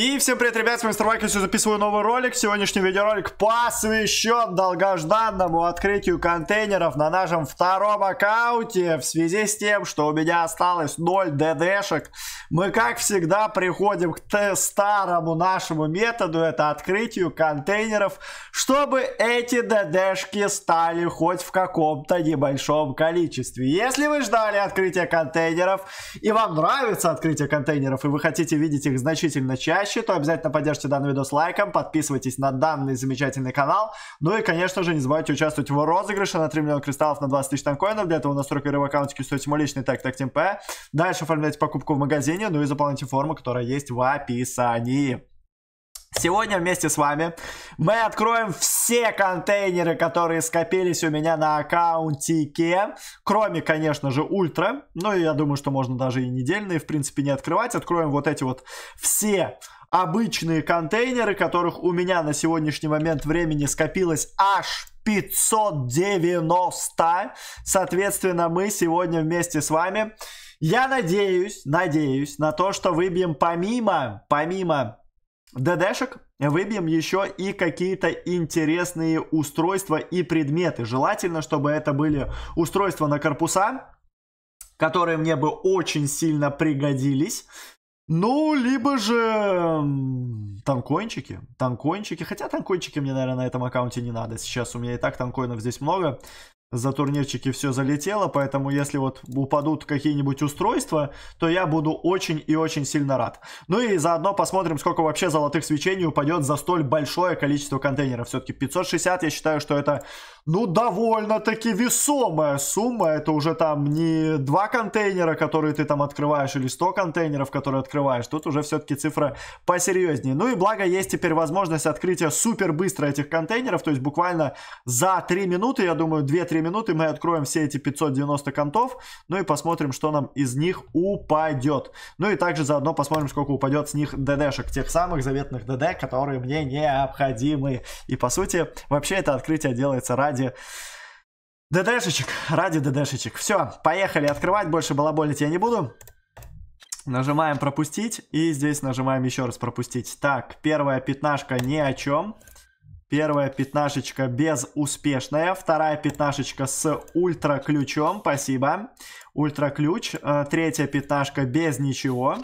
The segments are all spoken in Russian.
И всем привет, ребят, с вами Старвайк, я записываю новый ролик. Сегодняшний видеоролик посвящен долгожданному открытию контейнеров на нашем втором аккаунте. В связи с тем, что у меня осталось 0 ДДшек, мы, как всегда, приходим к старому нашему методу, это открытию контейнеров, чтобы эти ДДшки стали хоть в каком-то небольшом количестве. Если вы ждали открытия контейнеров, и вам нравится открытие контейнеров, и вы хотите видеть их значительно чаще, происходящее, то обязательно поддержите данный видос лайком, подписывайтесь на данный замечательный канал. Ну и, конечно же, не забывайте участвовать в розыгрыше на 3 миллиона кристаллов на 20 тысяч танкоинов. Для этого настройка в аккаунте стоите мой личный так так ТМП. Дальше оформляйте покупку в магазине, ну и заполняйте форму, которая есть в описании. Сегодня вместе с вами мы откроем все контейнеры, которые скопились у меня на аккаунтике, кроме, конечно же, ультра. Ну, и я думаю, что можно даже и недельные, в принципе, не открывать. Откроем вот эти вот все обычные контейнеры, которых у меня на сегодняшний момент времени скопилось аж 590. Соответственно, мы сегодня вместе с вами, я надеюсь, надеюсь на то, что выбьем помимо, помимо ДДшек, выбьем еще и какие-то интересные устройства и предметы. Желательно, чтобы это были устройства на корпуса, которые мне бы очень сильно пригодились. Ну, либо же танкончики, танкончики. Хотя танкончики мне, наверное, на этом аккаунте не надо. Сейчас у меня и так танкоинов здесь много за турнирчики все залетело, поэтому если вот упадут какие-нибудь устройства, то я буду очень и очень сильно рад. Ну и заодно посмотрим, сколько вообще золотых свечений упадет за столь большое количество контейнеров. Все-таки 560, я считаю, что это, ну, довольно-таки весомая сумма. Это уже там не два контейнера, которые ты там открываешь, или 100 контейнеров, которые открываешь. Тут уже все-таки цифра посерьезнее. Ну и благо есть теперь возможность открытия супер быстро этих контейнеров, то есть буквально за 3 минуты, я думаю, 2-3 3 минуты мы откроем все эти 590 контов, ну и посмотрим, что нам из них упадет. Ну и также заодно посмотрим, сколько упадет с них ДДшек, тех самых заветных ДД, которые мне необходимы. И по сути, вообще это открытие делается ради... ДДшечек, ради ДДшечек. Все, поехали открывать, больше балаболить я не буду. Нажимаем пропустить и здесь нажимаем еще раз пропустить. Так, первая пятнашка ни о чем. Первая пятнашечка безуспешная. Вторая пятнашечка с ультра-ключом. Спасибо. Ультра-ключ. Э, третья пятнашка без ничего.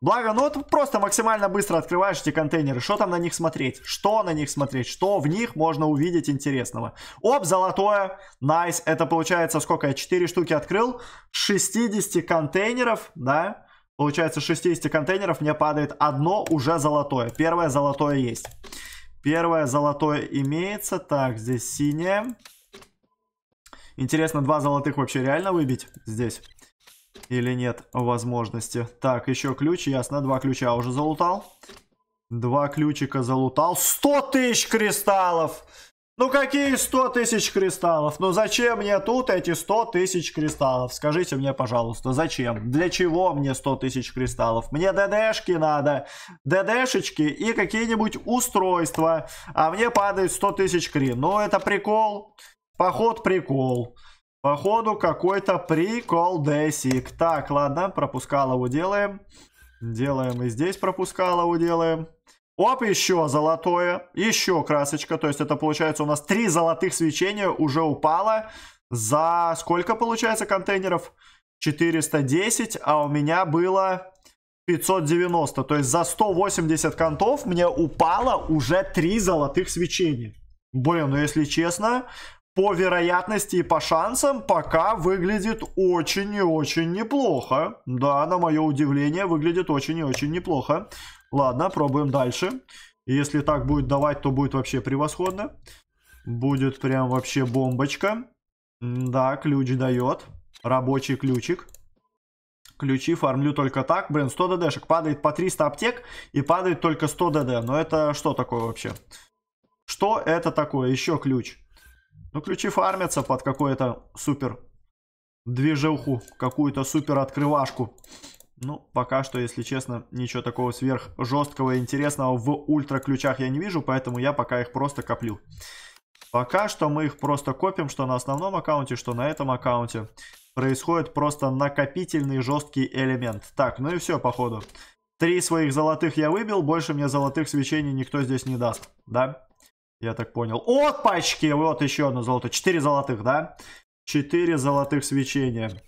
Благо, ну вот просто максимально быстро открываешь эти контейнеры. Что там на них смотреть? Что на них смотреть? Что в них можно увидеть интересного? Оп, золотое. Найс. Nice. Это получается сколько? Я 4 штуки открыл. 60 контейнеров, да? Получается 60 контейнеров мне падает одно уже золотое. Первое золотое есть. Первое золотое имеется. Так, здесь синее. Интересно, два золотых вообще реально выбить здесь? Или нет возможности? Так, еще ключ, ясно, два ключа уже залутал. Два ключика залутал. 100 тысяч кристаллов! Ну какие 100 тысяч кристаллов? Ну зачем мне тут эти 100 тысяч кристаллов? Скажите мне, пожалуйста, зачем? Для чего мне 100 тысяч кристаллов? Мне ДДшки надо, ДДшечки и какие-нибудь устройства. А мне падает 100 тысяч кри. Ну это прикол. Поход прикол. Походу какой-то прикол десик. Так, ладно, пропускалову а делаем. Делаем и здесь пропускалову а делаем. Оп, еще золотое, еще красочка, то есть это получается у нас три золотых свечения уже упало за сколько получается контейнеров? 410, а у меня было 590, то есть за 180 контов мне упало уже три золотых свечения. Блин, ну если честно, по вероятности и по шансам пока выглядит очень и очень неплохо. Да, на мое удивление, выглядит очень и очень неплохо. Ладно, пробуем дальше. если так будет давать, то будет вообще превосходно. Будет прям вообще бомбочка. Да, ключ дает. Рабочий ключик. Ключи фармлю только так. Блин, 100 ДДшек. Падает по 300 аптек и падает только 100 ДД. Но это что такое вообще? Что это такое? Еще ключ. Ну, ключи фармятся под какое-то супер движуху. Какую-то супер открывашку. Ну, пока что, если честно, ничего такого сверх жесткого и интересного в ультра ключах я не вижу, поэтому я пока их просто коплю. Пока что мы их просто копим, что на основном аккаунте, что на этом аккаунте. Происходит просто накопительный жесткий элемент. Так, ну и все, походу. Три своих золотых я выбил, больше мне золотых свечений никто здесь не даст, да? Я так понял. Опачки! Вот еще одно золото. Четыре золотых, да? Четыре золотых свечения.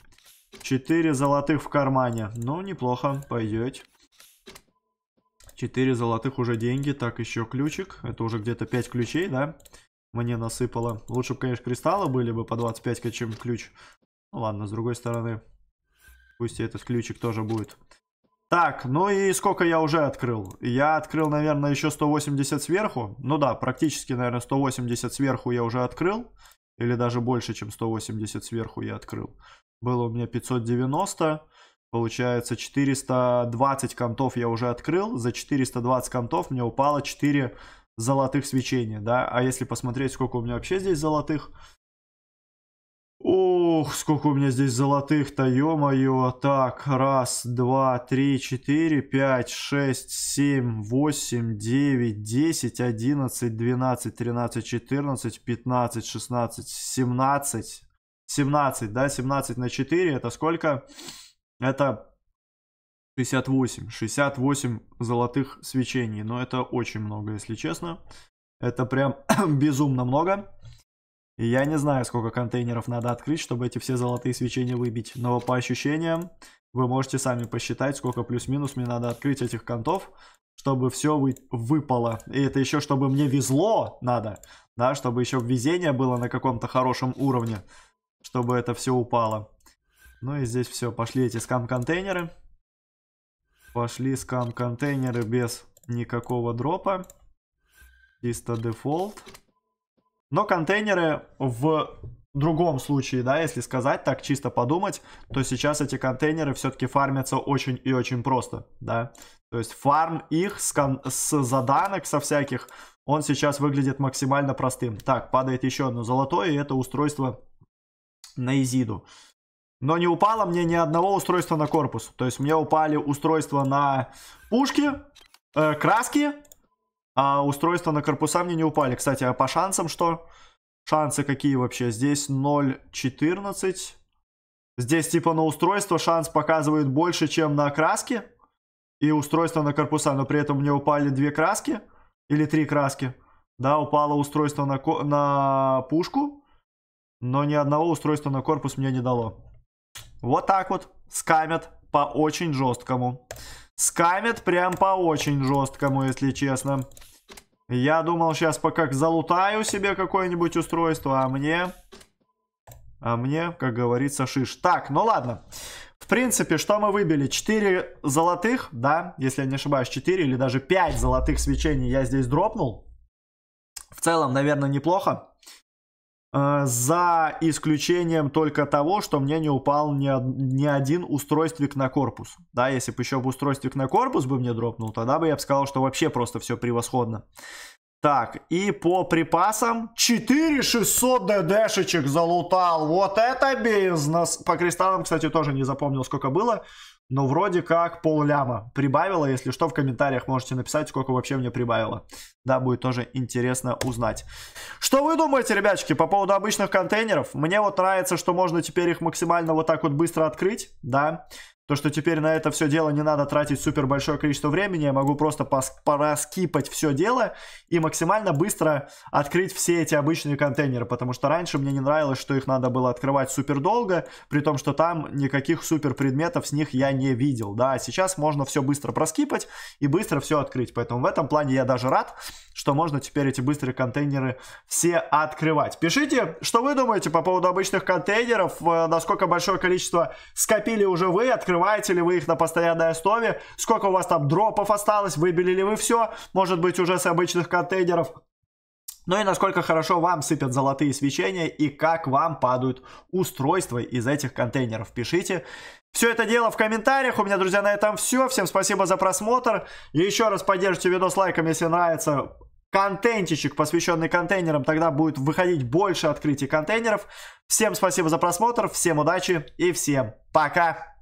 4 золотых в кармане. Ну, неплохо, пойдет. 4 золотых уже деньги, так еще ключик. Это уже где-то 5 ключей, да? Мне насыпало. Лучше бы, конечно, кристаллы были бы по 25, чем ключ. Ну ладно, с другой стороны. Пусть этот ключик тоже будет. Так, ну и сколько я уже открыл? Я открыл, наверное, еще 180 сверху. Ну да, практически, наверное, 180 сверху я уже открыл. Или даже больше, чем 180 сверху я открыл. Было у меня 590. Получается 420 контов я уже открыл. За 420 контов мне упало 4 золотых свечения, да. А если посмотреть, сколько у меня вообще здесь золотых. Ох, сколько у меня здесь золотых-то, ё-моё. Так, раз, два, три, четыре, пять, шесть, семь, восемь, девять, десять, одиннадцать, двенадцать, тринадцать, четырнадцать, пятнадцать, шестнадцать, семнадцать. 17, да, 17 на 4, это сколько? Это 68, 68 золотых свечений, но это очень много, если честно. Это прям безумно много. И я не знаю, сколько контейнеров надо открыть, чтобы эти все золотые свечения выбить. Но по ощущениям, вы можете сами посчитать, сколько плюс-минус мне надо открыть этих контов, чтобы все вы... выпало. И это еще, чтобы мне везло надо, да, чтобы еще везение было на каком-то хорошем уровне чтобы это все упало. Ну и здесь все, пошли эти скам-контейнеры. Пошли скам-контейнеры без никакого дропа. Чисто дефолт. Но контейнеры в другом случае, да, если сказать так, чисто подумать, то сейчас эти контейнеры все-таки фармятся очень и очень просто, да. То есть фарм их с, кон- с заданок, со всяких, он сейчас выглядит максимально простым. Так, падает еще одно золотое, и это устройство на Изиду. Но не упало мне ни одного устройства на корпус. То есть мне упали устройства на пушки, э, краски, а устройства на корпуса мне не упали. Кстати, а по шансам что? Шансы какие вообще? Здесь 0.14. Здесь типа на устройство шанс показывает больше, чем на краски. И устройство на корпуса, но при этом мне упали две краски. Или три краски. Да, упало устройство на, на пушку но ни одного устройства на корпус мне не дало. Вот так вот скамят по очень жесткому. Скамят прям по очень жесткому, если честно. Я думал сейчас пока залутаю себе какое-нибудь устройство, а мне... А мне, как говорится, шиш. Так, ну ладно. В принципе, что мы выбили? 4 золотых, да, если я не ошибаюсь, 4 или даже 5 золотых свечений я здесь дропнул. В целом, наверное, неплохо. Э, за исключением только того, что мне не упал ни, ни один устройствик на корпус. Да, если бы еще бы устройствик на корпус бы мне дропнул, тогда бы я бы сказал, что вообще просто все превосходно. Так, и по припасам 4600 ДДшечек залутал. Вот это бизнес! По кристаллам, кстати, тоже не запомнил, сколько было. Но вроде как полляма прибавило. Если что, в комментариях можете написать, сколько вообще мне прибавило. Да, будет тоже интересно узнать. Что вы думаете, ребячки, по поводу обычных контейнеров? Мне вот нравится, что можно теперь их максимально вот так вот быстро открыть, да. То, что теперь на это все дело не надо тратить супер большое количество времени, я могу просто пораскипать все дело и максимально быстро открыть все эти обычные контейнеры, потому что раньше мне не нравилось, что их надо было открывать супер долго, при том, что там никаких супер предметов с них я не видел, да, а сейчас можно все быстро проскипать и быстро все открыть, поэтому в этом плане я даже рад что можно теперь эти быстрые контейнеры все открывать. Пишите, что вы думаете по поводу обычных контейнеров, э, насколько большое количество скопили уже вы, открываете ли вы их на постоянной основе, сколько у вас там дропов осталось, выбили ли вы все, может быть, уже с обычных контейнеров. Ну и насколько хорошо вам сыпят золотые свечения и как вам падают устройства из этих контейнеров. Пишите. Все это дело в комментариях. У меня, друзья, на этом все. Всем спасибо за просмотр. И еще раз поддержите видос лайком, если нравится контентичек, посвященный контейнерам. Тогда будет выходить больше открытий контейнеров. Всем спасибо за просмотр. Всем удачи и всем пока.